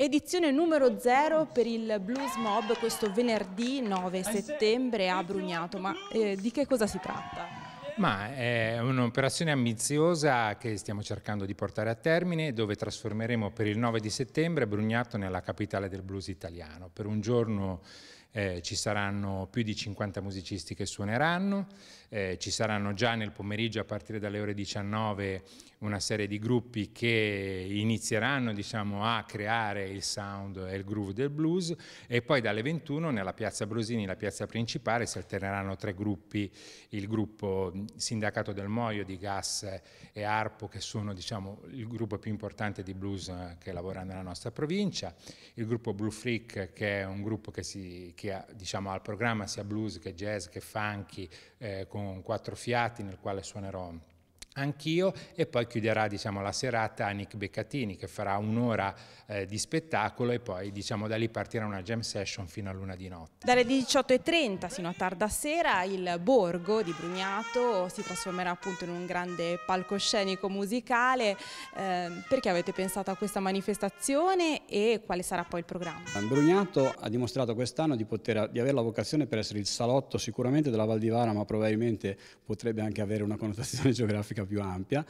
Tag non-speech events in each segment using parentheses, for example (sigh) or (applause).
Edizione numero zero per il Blues Mob questo venerdì 9 settembre a Brugnato, ma eh, di che cosa si tratta? Ma è un'operazione ambiziosa che stiamo cercando di portare a termine, dove trasformeremo per il 9 di settembre Brugnato nella capitale del blues italiano, per un giorno eh, ci saranno più di 50 musicisti che suoneranno, eh, ci saranno già nel pomeriggio a partire dalle ore 19 una serie di gruppi che inizieranno diciamo, a creare il sound e il groove del blues e poi dalle 21 nella piazza Brosini, la piazza principale, si alterneranno tre gruppi, il gruppo Sindacato del Moio di Gas e Arpo che sono diciamo, il gruppo più importante di blues eh, che lavora nella nostra provincia, il gruppo Blue Freak che è un gruppo che si che ha, diciamo, al programma sia blues che jazz che funky, eh, con quattro fiati nel quale suonerò anch'io e poi chiuderà diciamo, la serata Nick Beccatini che farà un'ora eh, di spettacolo e poi diciamo, da lì partirà una jam session fino a luna di notte. Dalle 18.30 fino a tarda sera il borgo di Brugnato si trasformerà appunto in un grande palcoscenico musicale, eh, perché avete pensato a questa manifestazione e quale sarà poi il programma? Brugnato ha dimostrato quest'anno di, di avere la vocazione per essere il salotto sicuramente della Val di Vara ma probabilmente potrebbe anche avere una connotazione (laughs) geografica più ampia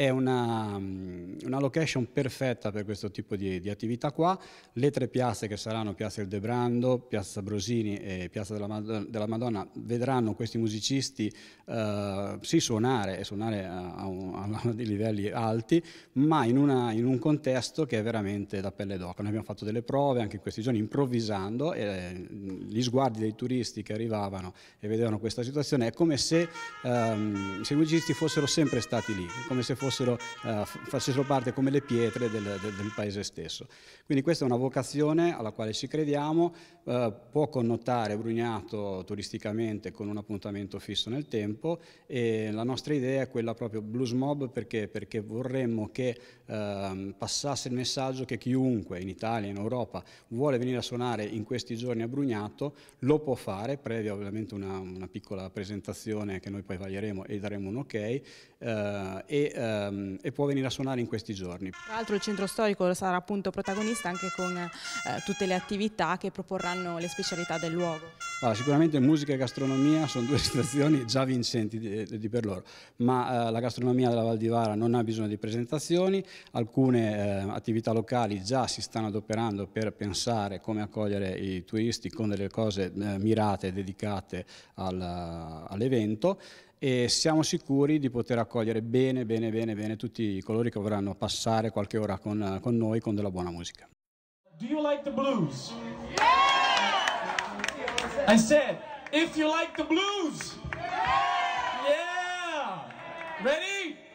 è una, mm, una, location perfetta per questo tipo di, di, attività qua. Le tre piazze che saranno Piazza Il Debrando, Piazza Brosini e Piazza della, Madonna, della Madonna vedranno questi musicisti eh, sì suonare e suonare a, a, un, (laughs) a, dei livelli alti, ma in, una, in, un contesto che è veramente da pelle d'oca. Noi abbiamo fatto delle prove anche in questi giorni improvvisando e mm, gli sguardi dei turisti che arrivavano e vedevano questa situazione è come se, ehm, se i musicisti fossero sempre stati lì, come se fossero fossero, eh, facessero parte come le pietre del, del, del, paese stesso. Quindi questa è una vocazione alla quale ci crediamo, eh, può connotare Brugnato turisticamente con un appuntamento fisso nel tempo e la nostra idea è quella proprio blues mob perché, perché vorremmo che eh, passasse il messaggio che chiunque in Italia, in Europa, vuole venire a suonare in questi giorni a Brugnato lo può fare, previa ovviamente una, una piccola presentazione che noi poi vaglieremo e daremo un ok eh, e, eh, ehm, e può venire a suonare in questi giorni. Tra l'altro il centro storico sarà appunto protagonista anche con eh, tutte le attività che proporranno le specialità del luogo. Allora, sicuramente musica e gastronomia sono due (laughs) situazioni già vincenti di, eh, di per loro, ma eh, la gastronomia della Val di Vara non ha bisogno di presentazioni, alcune eh, attività locali già si stanno adoperando per pensare come accogliere i turisti con delle cose eh, mirate, dedicate al, all'evento e siamo sicuri di poter accogliere bene, bene, bene, bene tutti coloro che vorranno passare qualche ora con, con noi con della buona musica. Do you like the blues? Yeah! I said, if you like the blues! Yeah! yeah! Ready?